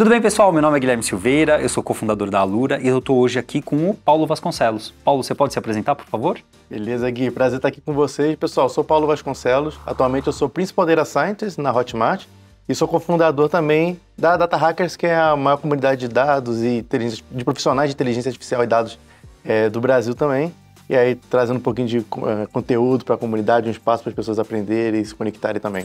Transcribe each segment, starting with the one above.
Tudo bem, pessoal? Meu nome é Guilherme Silveira, eu sou cofundador da Alura e eu estou hoje aqui com o Paulo Vasconcelos. Paulo, você pode se apresentar, por favor? Beleza, Gui. Prazer estar aqui com vocês. Pessoal, eu sou Paulo Vasconcelos. Atualmente eu sou Principal Data Scientist na Hotmart e sou cofundador também da Data Hackers, que é a maior comunidade de dados e de profissionais de inteligência artificial e dados é, do Brasil também. E aí trazendo um pouquinho de uh, conteúdo para a comunidade, um espaço para as pessoas aprenderem e se conectarem também.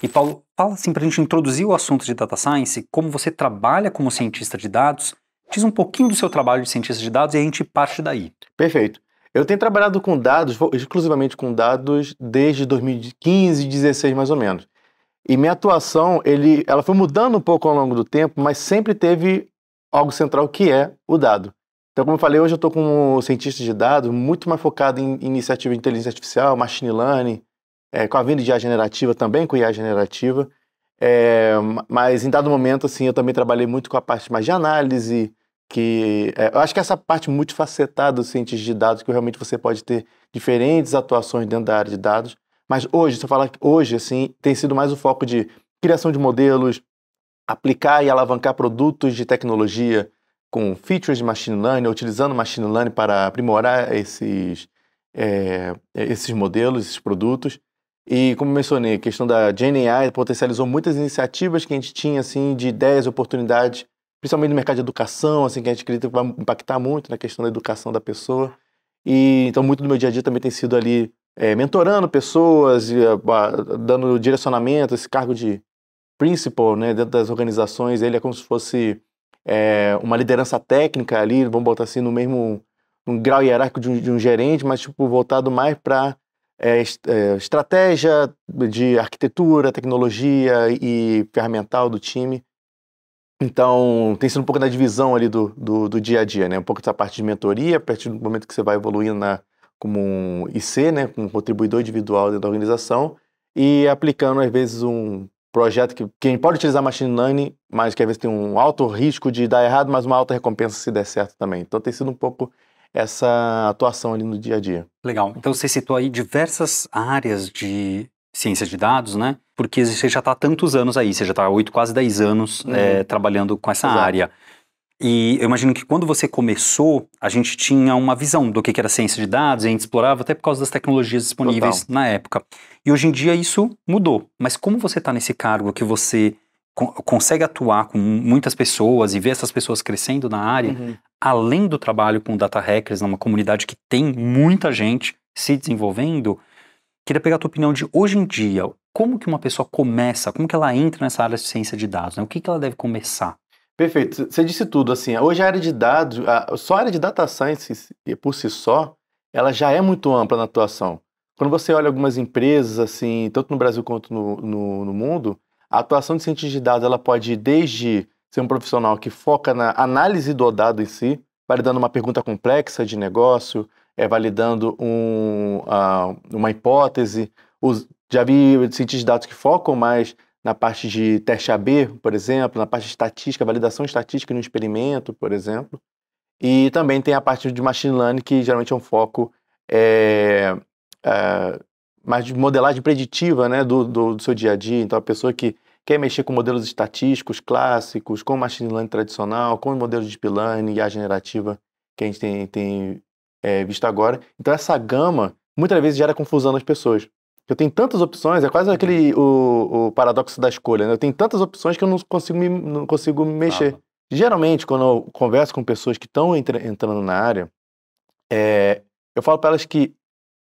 E Paulo, fala assim para a gente introduzir o assunto de data science, como você trabalha como cientista de dados, diz um pouquinho do seu trabalho de cientista de dados e a gente parte daí. Perfeito. Eu tenho trabalhado com dados, exclusivamente com dados, desde 2015, 2016 mais ou menos. E minha atuação, ele, ela foi mudando um pouco ao longo do tempo, mas sempre teve algo central que é o dado. Então, como eu falei, hoje eu estou como cientista de dados, muito mais focado em iniciativa de inteligência artificial, machine learning, é, com a vinda de IA generativa, também com IA generativa. É, mas em dado momento, assim, eu também trabalhei muito com a parte mais de análise, que é, eu acho que essa parte multifacetada dos cientistas de dados, que realmente você pode ter diferentes atuações dentro da área de dados. Mas hoje, se eu falar hoje, assim, tem sido mais o foco de criação de modelos, aplicar e alavancar produtos de tecnologia com features de machine learning, utilizando machine learning para aprimorar esses, é, esses modelos, esses produtos. E como mencionei, a questão da GenAI potencializou muitas iniciativas que a gente tinha assim de ideias, oportunidades, principalmente no mercado de educação, assim que a gente acredita que vai impactar muito na questão da educação da pessoa. E então muito do meu dia a dia também tem sido ali é, mentorando pessoas, ah, dando direcionamento, esse cargo de principal, né, dentro das organizações, ele é como se fosse é, uma liderança técnica ali, vamos botar assim no mesmo um grau hierárquico de um, de um gerente, mas tipo voltado mais para é, é, estratégia de arquitetura, tecnologia e ferramental do time. Então, tem sido um pouco da divisão ali do, do, do, dia a dia, né? Um pouco dessa parte de mentoria, a partir do momento que você vai evoluindo na, como um IC, né? Como um contribuidor individual dentro da organização e aplicando, às vezes, um projeto que quem pode utilizar machine learning, mas que às vezes tem um alto risco de dar errado, mas uma alta recompensa se der certo também. Então, tem sido um pouco essa atuação ali no dia a dia. Legal. Então você citou aí diversas áreas de ciência de dados, né? Porque você já está há tantos anos aí, você já está há 8, quase 10 anos uhum. é, trabalhando com essa Exato. área. E eu imagino que quando você começou, a gente tinha uma visão do que era ciência de dados, e a gente explorava até por causa das tecnologias disponíveis Total. na época. E hoje em dia isso mudou. Mas como você está nesse cargo que você consegue atuar com muitas pessoas e ver essas pessoas crescendo na área, uhum além do trabalho com data hackers, numa né, comunidade que tem muita gente se desenvolvendo, queria pegar a tua opinião de hoje em dia, como que uma pessoa começa, como que ela entra nessa área de ciência de dados, né? o que, que ela deve começar? Perfeito, você disse tudo, assim, hoje a área de dados, a, só a área de data science por si só, ela já é muito ampla na atuação. Quando você olha algumas empresas, assim, tanto no Brasil quanto no, no, no mundo, a atuação de ciência de dados, ela pode ir desde ser um profissional que foca na análise do dado em si, validando uma pergunta complexa de negócio, é, validando um, uh, uma hipótese. Os, já vi cientistas de dados que focam mais na parte de teste AB, por exemplo, na parte de estatística, validação estatística no experimento, por exemplo. E também tem a parte de machine learning, que geralmente é um foco é, é, mais de modelagem preditiva né, do, do, do seu dia a dia. Então, a pessoa que quer mexer com modelos estatísticos clássicos, com machine learning tradicional, com modelos de deep learning, IA generativa que a gente tem, tem é, visto agora. Então essa gama muitas vezes gera confusão nas pessoas. Eu tenho tantas opções, é quase aquele o, o paradoxo da escolha. Né? Eu tenho tantas opções que eu não consigo me, não consigo me mexer. Ah. Geralmente, quando eu converso com pessoas que estão entrando na área, é, eu falo para elas que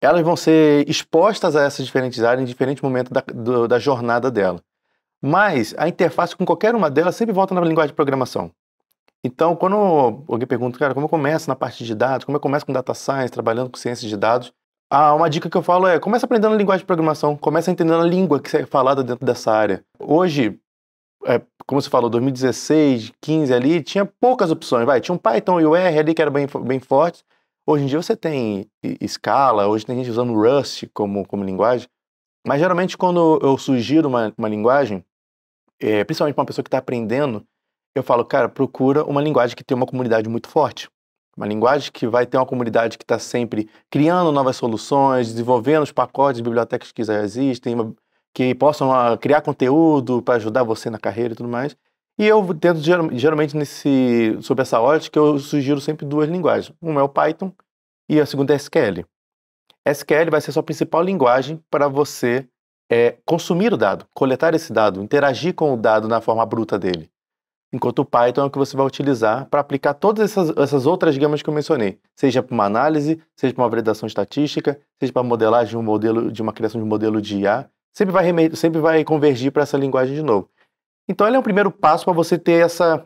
elas vão ser expostas a essas diferentes áreas em diferentes momentos da, do, da jornada dela. Mas a interface com qualquer uma delas sempre volta na linguagem de programação. Então, quando alguém pergunta, cara, como eu começo na parte de dados, como eu começo com data science, trabalhando com ciência de dados, ah, uma dica que eu falo é, começa aprendendo a linguagem de programação, começa entendendo a língua que é falada dentro dessa área. Hoje, é, como você falou, 2016, 15 ali, tinha poucas opções, vai, tinha um Python e o R ali que era bem, bem forte. Hoje em dia você tem Scala, hoje tem gente usando Rust como, como linguagem, mas geralmente quando eu sugiro uma, uma linguagem, é, principalmente para uma pessoa que está aprendendo, eu falo, cara, procura uma linguagem que tem uma comunidade muito forte. Uma linguagem que vai ter uma comunidade que está sempre criando novas soluções, desenvolvendo os pacotes bibliotecas que já existem, que possam ah, criar conteúdo para ajudar você na carreira e tudo mais. E eu tento, geralmente, nesse, sobre essa ótica, eu sugiro sempre duas linguagens. Uma é o Python e a segunda é SQL. SQL vai ser a sua principal linguagem para você é consumir o dado, coletar esse dado, interagir com o dado na forma bruta dele. Enquanto o Python é o que você vai utilizar para aplicar todas essas, essas, outras gamas que eu mencionei, seja para uma análise, seja para uma validação estatística, seja para modelagem de um modelo, de uma criação de um modelo de IA, sempre vai, sempre vai convergir para essa linguagem de novo. Então, ele é um primeiro passo para você ter essa,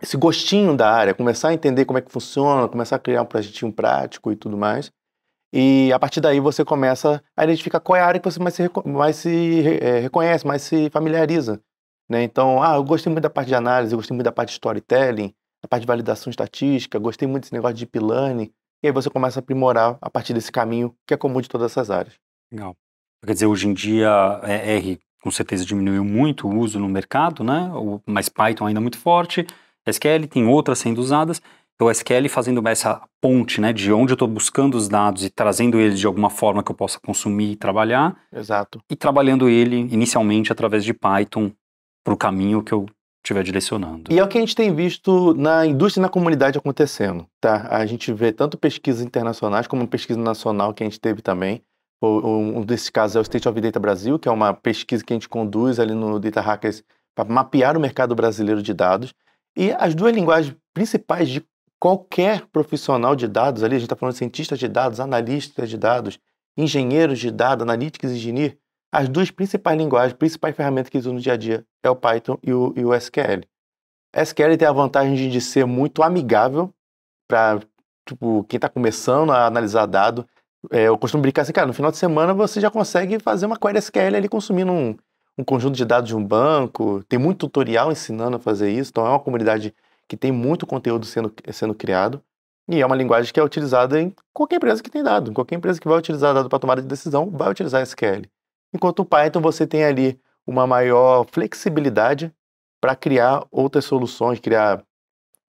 esse gostinho da área, começar a entender como é que funciona, começar a criar um projetinho prático e tudo mais. E a partir daí você começa a identificar qual é a área que você mais se, mais se é, reconhece, mais se familiariza. Né? Então, ah, eu gostei muito da parte de análise, eu gostei muito da parte de storytelling, da parte de validação estatística, gostei muito desse negócio de deep learning. E aí você começa a aprimorar a partir desse caminho que é comum de todas essas áreas. Legal. Quer dizer, hoje em dia, é, é, R com certeza diminuiu muito o uso no mercado, né? mas Python ainda é muito forte, SQL tem outras sendo usadas. Então, o SQL fazendo essa ponte, né, de onde eu estou buscando os dados e trazendo eles de alguma forma que eu possa consumir e trabalhar. Exato. E trabalhando ele inicialmente através de Python para o caminho que eu estiver direcionando. E é o que a gente tem visto na indústria e na comunidade acontecendo, tá? A gente vê tanto pesquisas internacionais como pesquisa nacional que a gente teve também. Um desses casos é o State of Data Brasil, que é uma pesquisa que a gente conduz ali no Data Hackers para mapear o mercado brasileiro de dados. E as duas linguagens principais de qualquer profissional de dados ali, a gente está falando de cientistas de dados, analistas de dados, engenheiros de dados, analytics engineer, as duas principais linguagens, principais ferramentas que eles usam no dia a dia é o Python e o, e o SQL. SQL tem a vantagem de ser muito amigável para tipo, quem está começando a analisar dado. É, eu costumo brincar assim, cara, no final de semana você já consegue fazer uma query SQL ali consumindo um, um conjunto de dados de um banco. Tem muito tutorial ensinando a fazer isso, então é uma comunidade que tem muito conteúdo sendo, sendo criado, e é uma linguagem que é utilizada em qualquer empresa que tem dado. Em qualquer empresa que vai utilizar dado para tomada de decisão, vai utilizar SQL. Enquanto o Python, você tem ali uma maior flexibilidade para criar outras soluções, criar...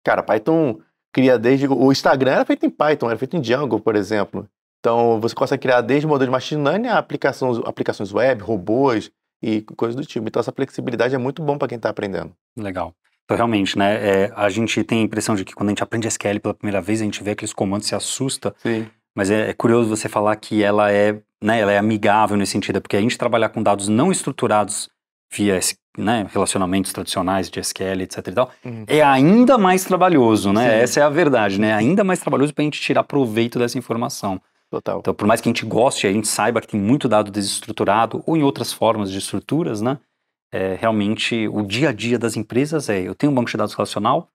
Cara, Python cria desde... O Instagram era feito em Python, era feito em Django, por exemplo. Então, você consegue criar desde modelo de machine learning a aplicações, aplicações web, robôs e coisas do tipo. Então, essa flexibilidade é muito bom para quem está aprendendo. Legal. Então, realmente, né? É, a gente tem a impressão de que quando a gente aprende SQL pela primeira vez, a gente vê aqueles comandos, se assusta. Sim. Mas é, é, curioso você falar que ela é, né, ela é amigável nesse sentido, porque a gente trabalhar com dados não estruturados via né, relacionamentos tradicionais de SQL, etc e tal, uhum. é ainda mais trabalhoso, né? Sim. Essa é a verdade, né? É ainda mais trabalhoso para a gente tirar proveito dessa informação. Total. Então, por mais que a gente goste, a gente saiba que tem muito dado desestruturado ou em outras formas de estruturas, né? é, realmente o dia a dia das empresas é eu tenho um banco de dados relacional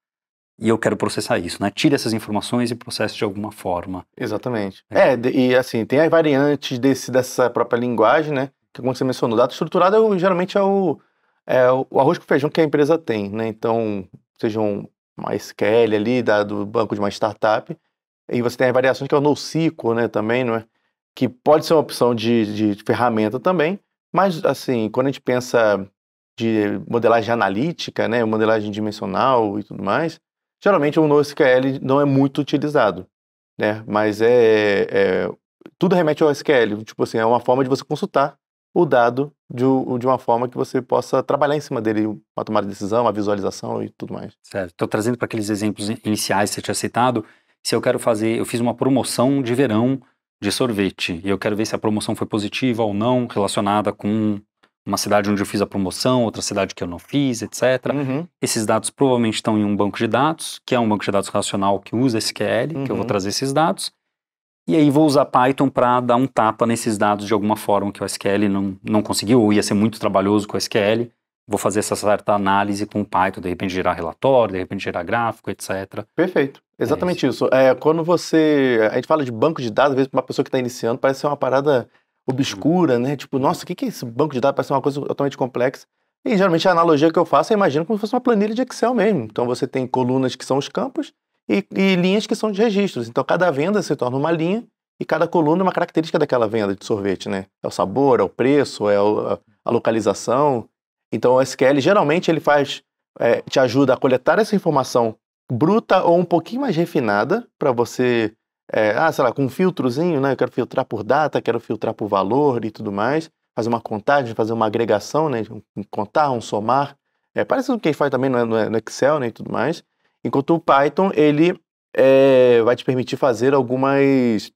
e eu quero processar isso, né? Tire essas informações e processe de alguma forma. Exatamente. É, é e assim, tem as variantes desse, dessa própria linguagem, né? Que como você mencionou, dado estruturado é, geralmente é o, é o arroz com feijão que a empresa tem, né? Então, seja um SQL ali, do banco de uma startup, e você tem as variações que é o NoSQL, né, também, não é? Que pode ser uma opção de, de ferramenta também, mas assim, quando a gente pensa de modelagem analítica, né, modelagem dimensional e tudo mais, geralmente o NoSQL não é muito utilizado, né, mas é, é tudo remete ao SQL, tipo assim, é uma forma de você consultar o dado de, de, uma forma que você possa trabalhar em cima dele, uma tomada de decisão, a visualização e tudo mais. Certo. Estou trazendo para aqueles exemplos iniciais que você tinha citado. Se eu quero fazer, eu fiz uma promoção de verão de sorvete e eu quero ver se a promoção foi positiva ou não relacionada com uma cidade onde eu fiz a promoção, outra cidade que eu não fiz, etc. Uhum. Esses dados provavelmente estão em um banco de dados, que é um banco de dados racional que usa SQL, uhum. que eu vou uhum. trazer esses dados. E aí vou usar Python para dar um tapa nesses dados de alguma forma que o SQL não, não conseguiu, ou ia ser muito trabalhoso com o SQL. Vou fazer essa certa análise com o Python, de repente gerar relatório, de repente gerar gráfico, etc. Perfeito. É Exatamente é isso. isso. É, quando você. A gente fala de banco de dados, às vezes, para uma pessoa que está iniciando, parece ser uma parada obscura, né? Tipo, nossa, o que, que é esse banco de dados? Parece uma coisa totalmente complexa. E geralmente a analogia que eu faço, é imaginar como se fosse uma planilha de Excel mesmo. Então você tem colunas que são os campos e, e linhas que são os registros. Então cada venda se torna uma linha e cada coluna é uma característica daquela venda de sorvete, né? É o sabor, é o preço, é a, a localização. Então o SQL geralmente ele faz, é, te ajuda a coletar essa informação bruta ou um pouquinho mais refinada para você é, ah, sei lá, com um filtrozinho, né? Eu quero filtrar por data, quero filtrar por valor e tudo mais, fazer uma contagem, fazer uma agregação, né? Um contar, um somar. É, parece o que a gente faz também no, é, é, no Excel né? e tudo mais. Enquanto o Python, ele é, vai te permitir fazer algumas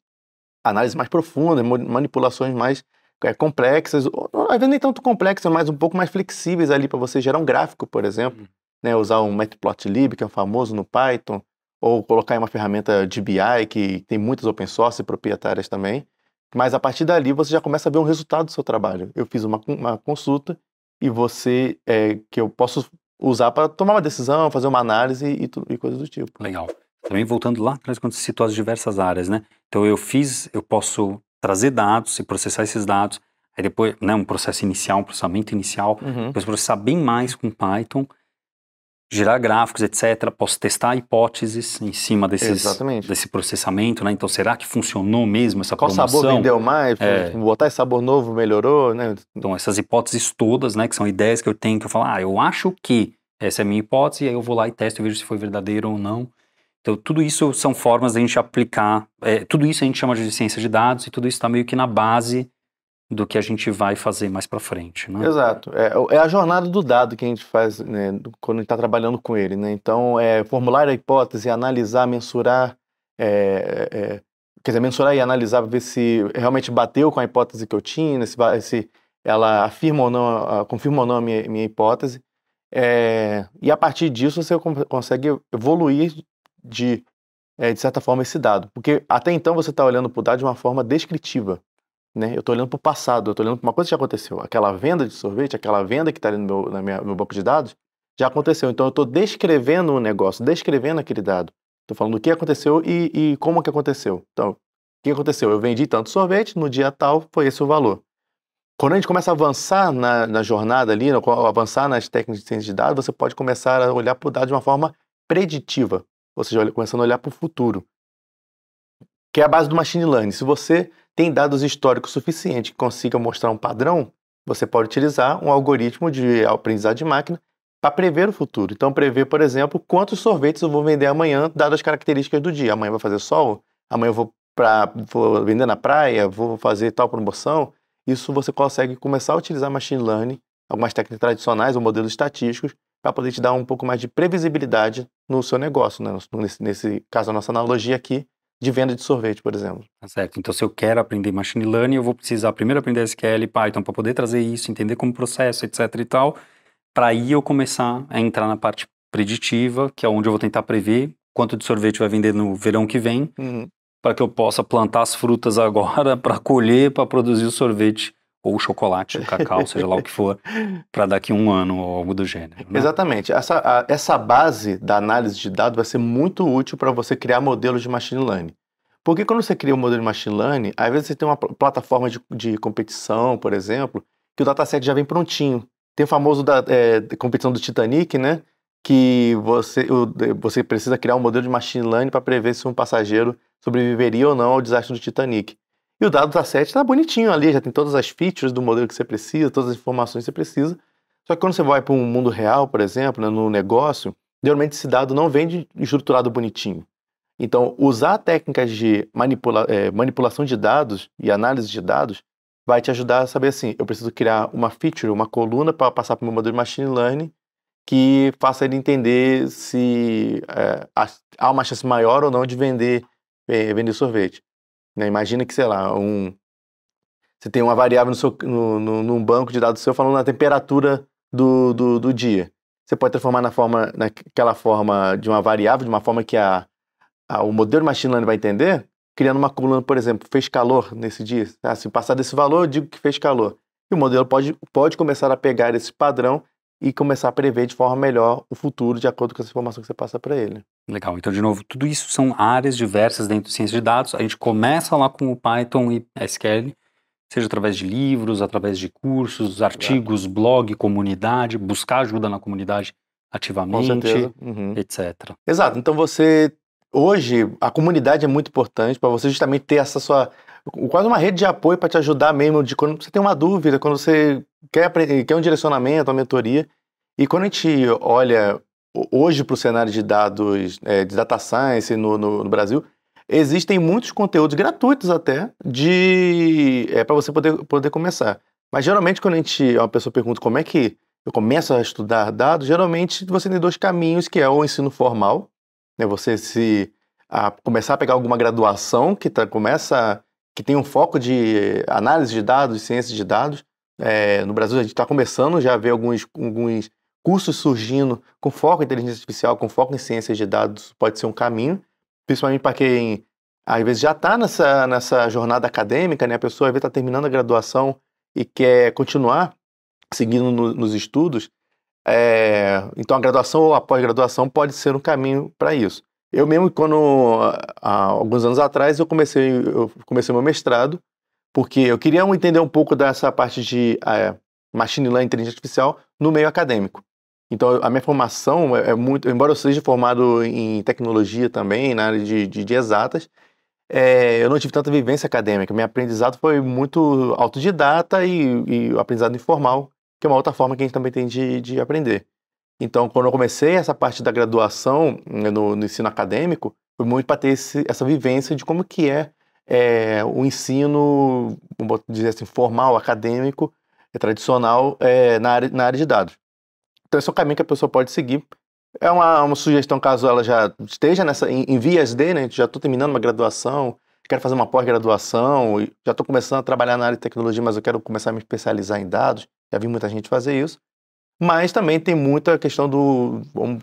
análises mais profundas, manipulações mais é, complexas, ou, às vezes nem tanto complexas, mas um pouco mais flexíveis ali para você gerar um gráfico, por exemplo, uhum. né? usar um matplotlib, que é famoso no Python, ou colocar em uma ferramenta de BI que tem muitas open source e proprietárias também. Mas a partir dali você já começa a ver um resultado do seu trabalho. Eu fiz uma, uma consulta e você é, que eu posso usar para tomar uma decisão, fazer uma análise e, e coisas do tipo. Legal. Também voltando lá atrás quando você citou as diversas áreas, né? Então eu fiz, eu posso trazer dados e processar esses dados. Aí depois, né, um processo inicial, um processamento inicial, uhum. depois processar bem mais com Python gerar gráficos, etc. Posso testar hipóteses em cima desses, desse processamento, né? Então, será que funcionou mesmo essa Qual promoção? Qual sabor vendeu mais? É. Botar esse sabor novo melhorou, né? Então, essas hipóteses todas, né? Que são ideias que eu tenho, que eu falo, ah, eu acho que essa é a minha hipótese, e aí eu vou lá e testo, e vejo se foi verdadeiro ou não. Então, tudo isso são formas da gente aplicar, é, tudo isso a gente chama de ciência de dados, e tudo isso está meio que na base do que a gente vai fazer mais para frente, né? Exato. É, é, a jornada do dado que a gente faz né, quando a gente está trabalhando com ele, né? Então, é formular a hipótese, analisar, mensurar, é, é, quer dizer, mensurar e analisar para ver se realmente bateu com a hipótese que eu tinha, né, se, se ela afirma ou não, confirma ou não a minha, minha hipótese. É, e a partir disso você consegue evoluir de, é, de certa forma esse dado, porque até então você está olhando para o dado de uma forma descritiva. Né? Eu estou olhando para o passado, eu estou olhando para uma coisa que já aconteceu. Aquela venda de sorvete, aquela venda que está ali no meu, na minha, no meu banco de dados, já aconteceu. Então eu estou descrevendo o um negócio, descrevendo aquele dado. Estou falando o que aconteceu e, e, como que aconteceu. Então, o que aconteceu? Eu vendi tanto sorvete, no dia tal foi esse o valor. Quando a gente começa a avançar na, na jornada ali, no, avançar nas técnicas de ciência de dados, você pode começar a olhar para o dado de uma forma preditiva, ou seja, começando a olhar para o futuro que é a base do machine learning. Se você tem dados históricos suficientes que consigam mostrar um padrão, você pode utilizar um algoritmo de aprendizado de máquina para prever o futuro. Então, prever, por exemplo, quantos sorvetes eu vou vender amanhã, dadas as características do dia. Amanhã vai fazer sol, amanhã eu vou, pra, vou vender na praia, vou fazer tal promoção. Isso você consegue começar a utilizar machine learning, algumas técnicas tradicionais ou modelos estatísticos, para poder te dar um pouco mais de previsibilidade no seu negócio. Né? Nesse, nesse caso, a nossa analogia aqui de venda de sorvete, por exemplo. Tá certo. Então, se eu quero aprender machine learning, eu vou precisar primeiro aprender SQL e Python para poder trazer isso, entender como processo, etc e tal, para aí eu começar a entrar na parte preditiva, que é onde eu vou tentar prever quanto de sorvete vai vender no verão que vem, uhum. para que eu possa plantar as frutas agora para colher, para produzir o sorvete ou o chocolate, o cacau, seja lá o que for, para daqui a um ano ou algo do gênero. Né? Exatamente. Essa, a, essa base da análise de dados vai ser muito útil para você criar modelos de machine learning. Porque quando você cria um modelo de machine learning, às vezes você tem uma plataforma de, de competição, por exemplo, que o dataset já vem prontinho. Tem o famoso da é, competição do Titanic, né? Que você, o, você precisa criar um modelo de machine learning para prever se um passageiro sobreviveria ou não ao desastre do Titanic. E o dado da está bonitinho ali, já tem todas as features do modelo que você precisa, todas as informações que você precisa. Só que quando você vai para um mundo real, por exemplo, né, no negócio, geralmente esse dado não vem estruturado bonitinho. Então, usar técnicas de manipula é, manipulação de dados e análise de dados vai te ajudar a saber assim, eu preciso criar uma feature, uma coluna para passar para o meu modelo de machine learning que faça ele entender se é, há uma chance maior ou não de vender, é, vender sorvete. Né? Imagina que, sei lá, um, você tem uma variável no seu, no, no, num banco de dados seu falando na temperatura do, do, do, dia. Você pode transformar na forma, naquela forma de uma variável, de uma forma que a, a o modelo machine learning vai entender, criando uma coluna, por exemplo, fez calor nesse dia. Ah, se passar desse valor, eu digo que fez calor. E o modelo pode, pode começar a pegar esse padrão e começar a prever de forma melhor o futuro de acordo com essa informação que você passa para ele. Legal. Então, de novo, tudo isso são áreas diversas dentro de ciência de dados. A gente começa lá com o Python e SQL, seja através de livros, através de cursos, artigos, blog, comunidade, buscar ajuda na comunidade ativamente, uhum. etc. Exato. Então, você hoje a comunidade é muito importante para você justamente ter essa sua quase uma rede de apoio para te ajudar mesmo de quando você tem uma dúvida, quando você quer quer um direcionamento, uma mentoria. E quando a gente olha hoje para o cenário de dados, é, de data science no, no, no, Brasil, existem muitos conteúdos gratuitos até de é, para você poder, poder começar. Mas geralmente quando a gente, uma pessoa pergunta como é que eu começo a estudar dados, geralmente você tem dois caminhos, que é o ensino formal, né, você se a, começar a pegar alguma graduação que tá, começa que tem um foco de análise de dados, ciência de dados. É, no Brasil a gente está começando já a ver alguns, alguns cursos surgindo com foco em inteligência artificial, com foco em ciências de dados, pode ser um caminho, principalmente para quem às vezes já está nessa, nessa jornada acadêmica, né? a pessoa às vezes está terminando a graduação e quer continuar seguindo no, nos estudos. É, então, a graduação ou a pós-graduação pode ser um caminho para isso. Eu mesmo, quando há alguns anos atrás, eu comecei, eu comecei meu mestrado, porque eu queria entender um pouco dessa parte de é, machine learning, inteligência artificial, no meio acadêmico. Então, a minha formação é, é, muito. Embora eu seja formado em tecnologia também, na área de, de, de exatas, é, eu não tive tanta vivência acadêmica. Meu aprendizado foi muito autodidata e, e aprendizado informal, que é uma outra forma que a gente também tem de, de aprender. Então, quando eu comecei essa parte da graduação né, no, no, ensino acadêmico, foi muito para ter esse, essa vivência de como que é, é o ensino, vamos dizer assim, formal, acadêmico, tradicional é, na, área, na área de dados. Então esse é o caminho que a pessoa pode seguir. É uma, uma sugestão caso ela já esteja nessa, em, em vias de, né? Já estou terminando uma graduação, quero fazer uma pós-graduação, já estou começando a trabalhar na área de tecnologia, mas eu quero começar a me especializar em dados. Já vi muita gente fazer isso. Mas também tem muita questão do, vamos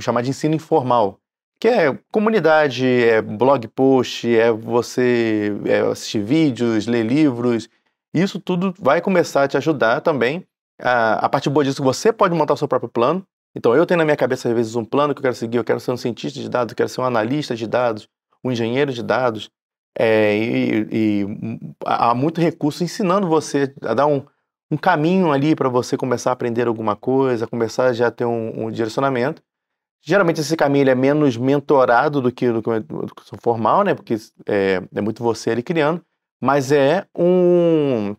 chamar de ensino informal, que é comunidade, é blog post, é você é assistir vídeos, ler livros. Isso tudo vai começar a te ajudar também ah, a, a parte boa disso é que você pode montar o seu próprio plano. Então, eu tenho na minha cabeça, às vezes, um plano que eu quero seguir. Eu quero ser um cientista de dados, eu quero ser um analista de dados, um engenheiro de dados. É, e, e, há muito recurso ensinando você a dar um, um caminho ali para você começar a aprender alguma coisa, começar já a ter um, um direcionamento. Geralmente esse caminho é menos mentorado do que o formal, né? Porque é, é muito você ele criando, mas é um,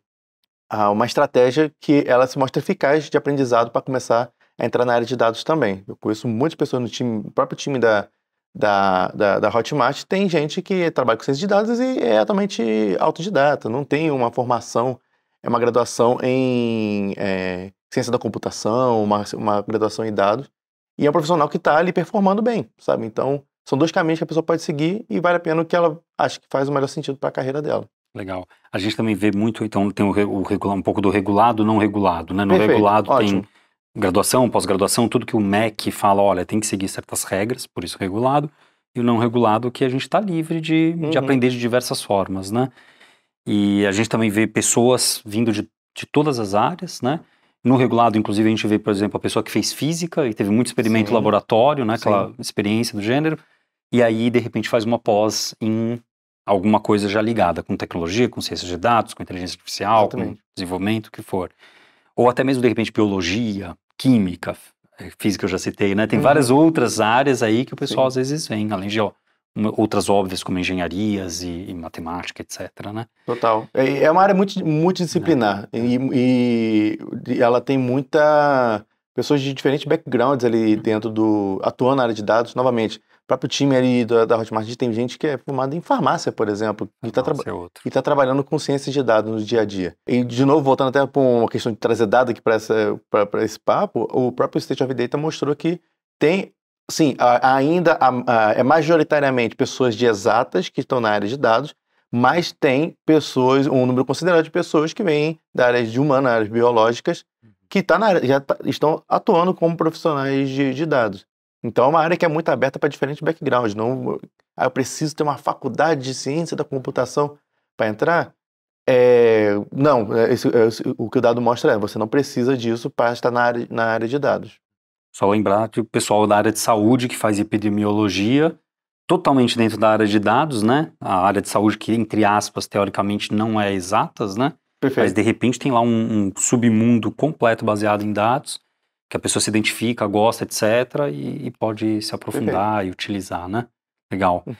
uma estratégia que ela se mostra eficaz de aprendizado para começar a entrar na área de dados também. Eu conheço muitas pessoas no time, no próprio time da, da, da, da Hotmart, tem gente que trabalha com ciência de dados e é totalmente autodidata, não tem uma formação, é uma graduação em é, ciência da computação, uma, uma graduação em dados, e é um profissional que está ali performando bem, sabe? Então, são dois caminhos que a pessoa pode seguir e vale a pena o que ela acha que faz o melhor sentido para a carreira dela. Legal. A gente também vê muito, então, tem o, o um pouco do regulado, não regulado, né? No Perfeito, regulado ótimo. tem graduação, pós-graduação, tudo que o MEC fala, olha, tem que seguir certas regras, por isso regulado, e o não regulado que a gente está livre de, uhum. de aprender de diversas formas, né? E a gente também vê pessoas vindo de, de todas as áreas, né? No regulado, inclusive, a gente vê, por exemplo, a pessoa que fez física e teve muito experimento Sim. laboratório, né? Aquela Sim. experiência do gênero, e aí, de repente, faz uma pós em alguma coisa já ligada com tecnologia, com ciência de dados, com inteligência artificial, Exatamente. com desenvolvimento, o que for. Ou até mesmo, de repente, biologia, química, é, física eu já citei, né? Tem uhum. várias outras áreas aí que o pessoal Sim. às vezes vem, além de ó, outras óbvias como engenharias e, e, matemática, etc, né? Total. É, é uma área multi, multidisciplinar é. e, e, ela tem muita pessoas de diferentes backgrounds ali uhum. dentro do atuando na área de dados novamente próprio time ali da, da Hotmart tem gente que é formada em farmácia, por exemplo, e está traba é tá trabalhando com ciência de dados no dia a dia. E, de novo, voltando até para uma questão de trazer dados aqui para esse papo, o próprio State of Data mostrou que tem, sim, ainda a, a, é majoritariamente pessoas de exatas que estão na área de dados, mas tem pessoas, um número considerável de pessoas que vêm da área de humana, áreas biológicas, uhum. que tá na, já tá, estão atuando como profissionais de, de dados. Então é uma área que é muito aberta para diferentes backgrounds. Não, ah, eu preciso ter uma faculdade de ciência da computação para entrar. É, não, é, esse, é, esse, o que o dado mostra é você não precisa disso para estar na área, na área de dados. Só lembrar que o pessoal da área de saúde que faz epidemiologia, totalmente dentro da área de dados, né? A área de saúde que, entre aspas, teoricamente não é exatas, né? Perfeito. Mas de repente tem lá um, um submundo completo baseado em dados que a pessoa se identifica, gosta, etc., e, e pode se aprofundar Perfeito. e utilizar, né? Legal. Uhum.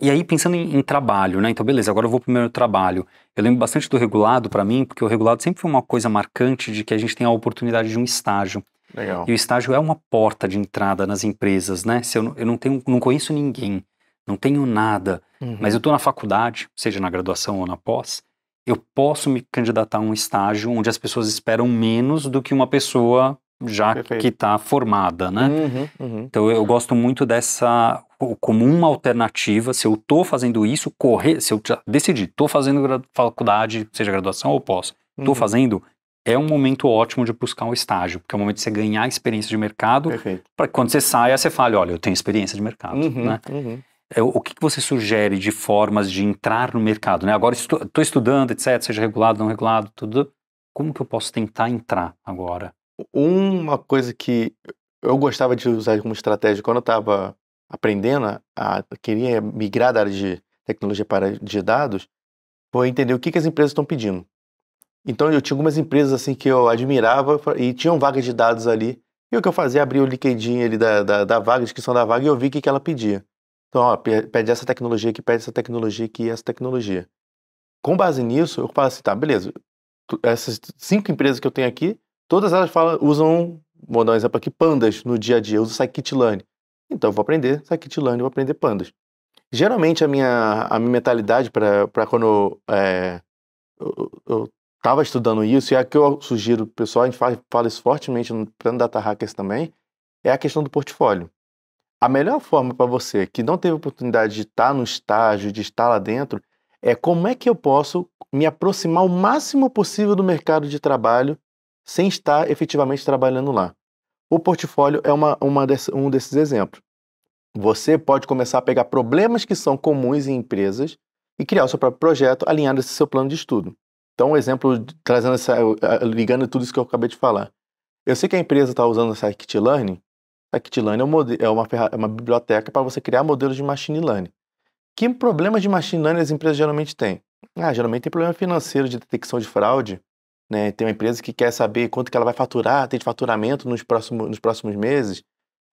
E aí, pensando em, em, trabalho, né? Então, beleza, agora eu vou pro meu trabalho. Eu lembro bastante do regulado para mim, porque o regulado sempre foi uma coisa marcante de que a gente tem a oportunidade de um estágio. Legal. E o estágio é uma porta de entrada nas empresas, né? Se eu, não, eu não, tenho, não conheço ninguém, não tenho nada, uhum. mas eu estou na faculdade, seja na graduação ou na pós, eu posso me candidatar a um estágio onde as pessoas esperam menos do que uma pessoa já Perfeito. que está formada, né? Uhum, uhum. Então eu gosto muito dessa como uma alternativa, se eu estou fazendo isso, correr, se eu decidi, estou fazendo faculdade, seja graduação ou pós, estou uhum. fazendo, é um momento ótimo de buscar um estágio, porque é o um momento de você ganhar experiência de mercado, para que quando você saia, você fale, olha, eu tenho experiência de mercado, uhum, né? Uhum. É, o que, você sugere de formas de entrar no mercado? Né? Agora estou estudando, etc., seja regulado, não regulado, tudo. Como que eu posso tentar entrar agora? uma coisa que eu gostava de usar como estratégia quando eu estava aprendendo a, queria migrar da área de tecnologia para de dados foi entender o que, que as empresas estão pedindo. Então eu tinha algumas empresas assim que eu admirava e tinham vagas de dados ali. E o que eu fazia, abria o LinkedIn ali da, da, da vaga, a descrição da vaga, e eu vi o que, que ela pedia. Então, ó, pede essa tecnologia aqui, pede essa tecnologia aqui, essa tecnologia. Com base nisso, eu falo assim, tá, beleza, essas cinco empresas que eu tenho aqui, Todas elas falam, usam, vou dar um exemplo aqui, pandas no dia a dia. Eu uso Scikit-learn. Então eu vou aprender Scikit-learn, vou aprender pandas. Geralmente a minha, a minha mentalidade para quando é, eu estava estudando isso, e é que eu sugiro pessoal, a gente fala, fala isso fortemente no plano Data Hackers também, é a questão do portfólio. A melhor forma para você que não teve oportunidade de estar tá no estágio, de estar lá dentro, é como é que eu posso me aproximar o máximo possível do mercado de trabalho sem estar efetivamente trabalhando lá. O portfólio é uma, uma desse, um desses exemplos. Você pode começar a pegar problemas que são comuns em empresas e criar o seu próprio projeto alinhado a seu plano de estudo. Então, um exemplo, trazendo essa, ligando tudo isso que eu acabei de falar. Eu sei que a empresa está usando essa Learning. A Learning é, um é, uma, é uma biblioteca para você criar modelos de machine learning. Que problemas de machine learning as empresas geralmente têm? Ah, geralmente tem problema financeiro de detecção de fraude, né? Tem uma empresa que quer saber quanto que ela vai faturar, tem de faturamento nos, nos próximos meses.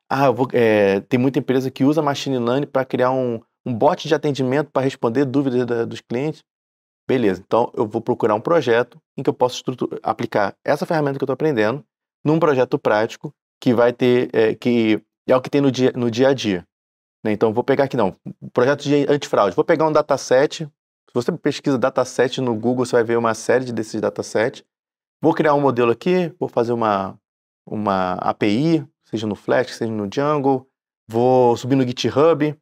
Ah, vou, é, tem muita empresa que usa machine learning para criar um, um bot de atendimento para responder dúvidas da, dos clientes. Beleza, então eu vou procurar um projeto em que eu posso aplicar essa ferramenta que eu estou aprendendo num projeto prático que vai ter, é, que é o que tem no dia, no dia a dia. Né? Então, vou pegar aqui, não, projeto de antifraude. Vou pegar um dataset, você pesquisa dataset no Google, você vai ver uma série desses datasets. Vou criar um modelo aqui, vou fazer uma, uma API, seja no Flask, seja no Django, vou subir no GitHub,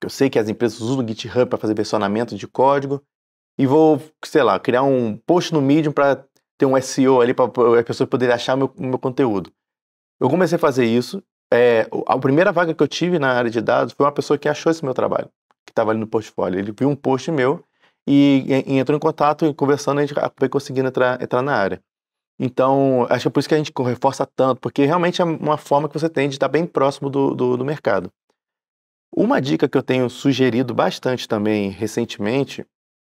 que eu sei que as empresas usam o GitHub para fazer versionamento de código, e vou, sei lá, criar um post no Medium para ter um SEO ali para as pessoas poderem achar meu, meu conteúdo. Eu comecei a fazer isso. É, a primeira vaga que eu tive na área de dados foi uma pessoa que achou esse meu trabalho, que estava ali no portfólio. Ele viu um post meu e, e entrou em contato e conversando a gente acabou conseguindo entrar, entrar na área. Então, acho que é por isso que a gente reforça tanto, porque realmente é uma forma que você tem de estar bem próximo do, do, do mercado. Uma dica que eu tenho sugerido bastante também recentemente,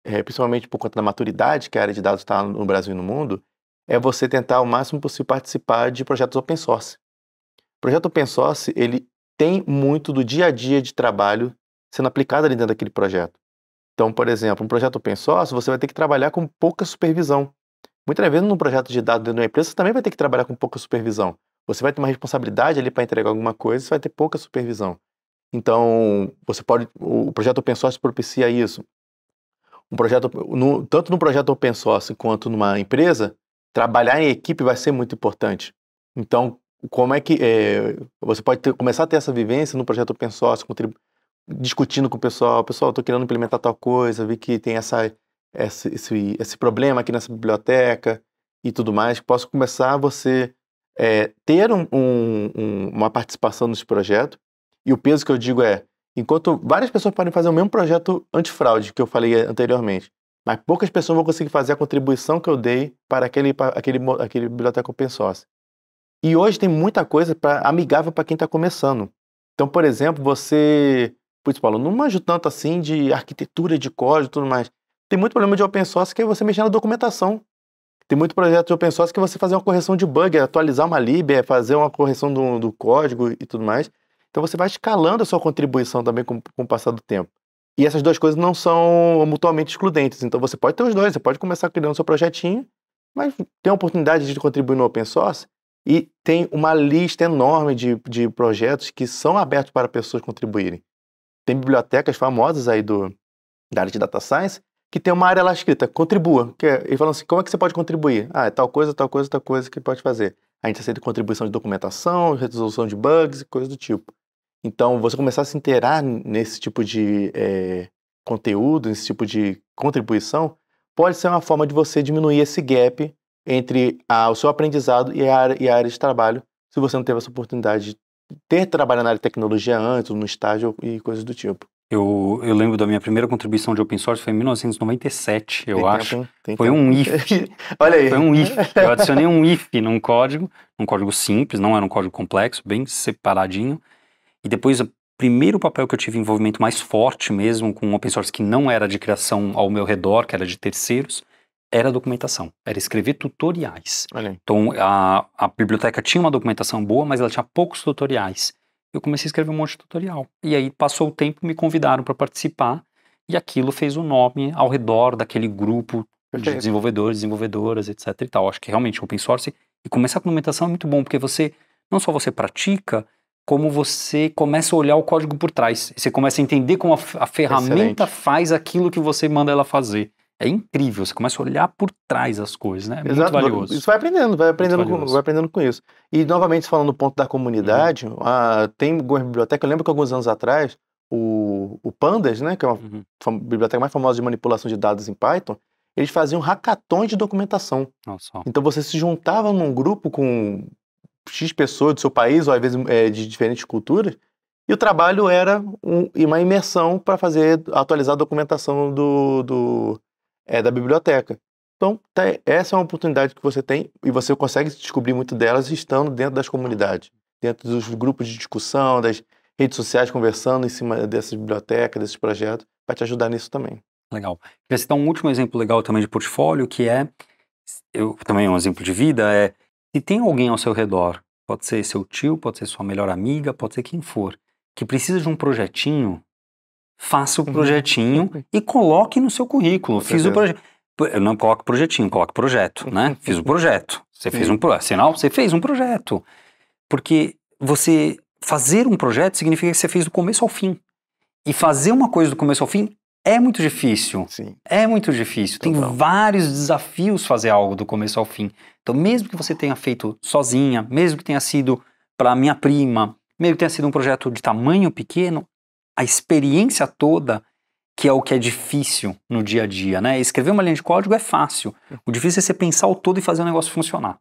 é, principalmente por conta da maturidade que a área de dados está no Brasil e no mundo, é você tentar o máximo possível participar de projetos open source. O projeto open source, ele tem muito do dia a dia de trabalho sendo aplicado ali dentro daquele projeto. Então, por exemplo, um projeto open source, você vai ter que trabalhar com pouca supervisão. Muitas vezes, num projeto de dados dentro de uma empresa, você também vai ter que trabalhar com pouca supervisão. Você vai ter uma responsabilidade ali para entregar alguma coisa, você vai ter pouca supervisão. Então, você pode, o projeto open source propicia isso. Um projeto, no, tanto no projeto open source quanto numa empresa, trabalhar em equipe vai ser muito importante. Então, como é que é, você pode ter, começar a ter essa vivência no projeto open source, contribuir discutindo com o pessoal, pessoal, estou querendo implementar tal coisa, vi que tem essa, essa, esse, esse problema aqui nessa biblioteca e tudo mais, posso começar você é, ter um, um, uma participação nesse projeto. E o peso que eu digo é, enquanto várias pessoas podem fazer o mesmo projeto antifraude que eu falei anteriormente, mas poucas pessoas vão conseguir fazer a contribuição que eu dei para aquele, para aquele, aquele biblioteca open source. E hoje tem muita coisa pra, amigável para quem está começando. Então, por exemplo, você por isso, Paulo, não manjo tanto assim de arquitetura de código e tudo mais. Tem muito problema de open source que é você mexer na documentação. Tem muito projeto de open source que é você fazer uma correção de bug, é atualizar uma lib, é fazer uma correção do, do, código e tudo mais. Então você vai escalando a sua contribuição também com, com o passar do tempo. E essas duas coisas não são mutuamente excludentes. Então você pode ter os dois, você pode começar criando seu projetinho, mas tem a oportunidade de contribuir no open source e tem uma lista enorme de, de projetos que são abertos para pessoas contribuírem. Tem bibliotecas famosas aí do, da área de data science que tem uma área lá escrita, contribua. Que é, e falam assim, como é que você pode contribuir? Ah, é tal coisa, tal coisa, tal coisa que pode fazer. A gente aceita contribuição de documentação, resolução de bugs e coisa do tipo. Então, você começar a se inteirar nesse tipo de é, conteúdo, nesse tipo de contribuição, pode ser uma forma de você diminuir esse gap entre a, o seu aprendizado e a, área, e a área de trabalho, se você não teve essa oportunidade de ter trabalhado na área de tecnologia antes, no estágio e coisas do tipo. Eu, eu lembro da minha primeira contribuição de open source foi em 1997, eu tem acho. Tempo, tem foi tempo. um if. Olha aí. Foi um if. Eu adicionei um if num código, um código simples, não era um código complexo, bem separadinho. E depois, o primeiro papel que eu tive envolvimento mais forte mesmo com open source que não era de criação ao meu redor, que era de terceiros, era documentação, era escrever tutoriais. Então a, a biblioteca tinha uma documentação boa, mas ela tinha poucos tutoriais. Eu comecei a escrever um monte de tutorial. E aí passou o tempo, me convidaram para participar e aquilo fez o um nome ao redor daquele grupo de desenvolvedores, desenvolvedoras, etc e tal. Acho que é realmente open source e começar com documentação é muito bom, porque você não só você pratica, como você começa a olhar o código por trás. Você começa a entender como a, a ferramenta Excelente. faz aquilo que você manda ela fazer. É incrível, você começa a olhar por trás as coisas, né? É Exato, muito valioso. Isso vai aprendendo, vai aprendendo, com, vai aprendendo com isso. E novamente falando do ponto da comunidade, uhum. a, tem uma biblioteca. eu lembro que alguns anos atrás, o, o Pandas, né, que é uma uhum. biblioteca mais famosa de manipulação de dados em Python, eles faziam hackathons de documentação. Nossa. Então você se juntava num grupo com X pessoas do seu país, ou às vezes é, de diferentes culturas, e o trabalho era um, uma imersão para fazer atualizar a documentação do, do, é da biblioteca. Então, tá essa é uma oportunidade que você tem e você consegue descobrir muito delas estando dentro das comunidades, dentro dos grupos de discussão, das redes sociais, conversando em cima dessas bibliotecas, desses projetos, para te ajudar nisso também. Legal. Queria citar um último exemplo legal também de portfólio, que é, eu, também é um exemplo de vida, é se tem alguém ao seu redor, pode ser seu tio, pode ser sua melhor amiga, pode ser quem for, que precisa de um projetinho faça o uhum. projetinho uhum. e coloque no seu currículo. Com Fiz certeza. o projeto. não coloco projetinho, coloque projeto, né? Fiz o projeto. Você Sim. fez um projeto. Sinal, você fez um projeto. Porque você fazer um projeto significa que você fez do começo ao fim. E fazer uma coisa do começo ao fim é muito difícil. Sim. É muito difícil. Tem vários desafios fazer algo do começo ao fim. Então, mesmo que você tenha feito sozinha, mesmo que tenha sido para minha prima, mesmo que tenha sido um projeto de tamanho pequeno, a experiência toda que é o que é difícil no dia a dia, né? Escrever uma linha de código é fácil. O difícil é você pensar o todo e fazer o negócio funcionar.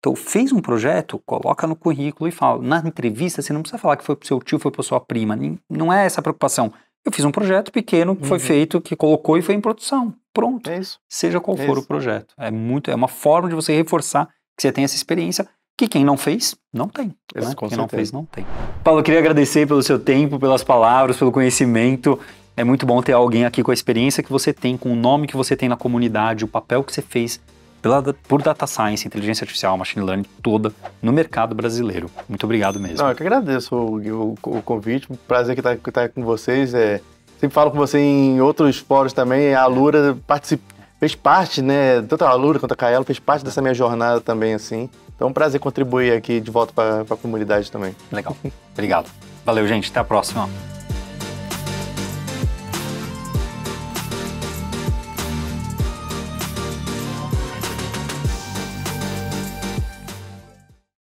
Então, fez um projeto, coloca no currículo e fala. Na entrevista, você não precisa falar que foi pro seu tio, foi pro sua prima. Não é essa preocupação. Eu fiz um projeto pequeno, que uhum. foi feito, que colocou e foi em produção. Pronto. É Seja qual é for isso. o projeto. É muito, é uma forma de você reforçar que você tem essa experiência que quem não fez, não tem. Né? Quem certeza. não fez, não tem. Paulo, eu queria agradecer pelo seu tempo, pelas palavras, pelo conhecimento. É muito bom ter alguém aqui com a experiência que você tem, com o nome que você tem na comunidade, o papel que você fez pela, por data science, inteligência artificial, machine learning toda no mercado brasileiro. Muito obrigado mesmo. Não, eu que agradeço o, o, o convite, um prazer estar tá, tá com vocês. É, sempre falo com você em outros fóruns também, a Lura participa, fez parte, né, tanto a Lura quanto a Kaela fez parte dessa minha jornada também, assim. Então, é um prazer contribuir aqui de volta para a comunidade também. Legal. Obrigado. Valeu, gente. Até a próxima.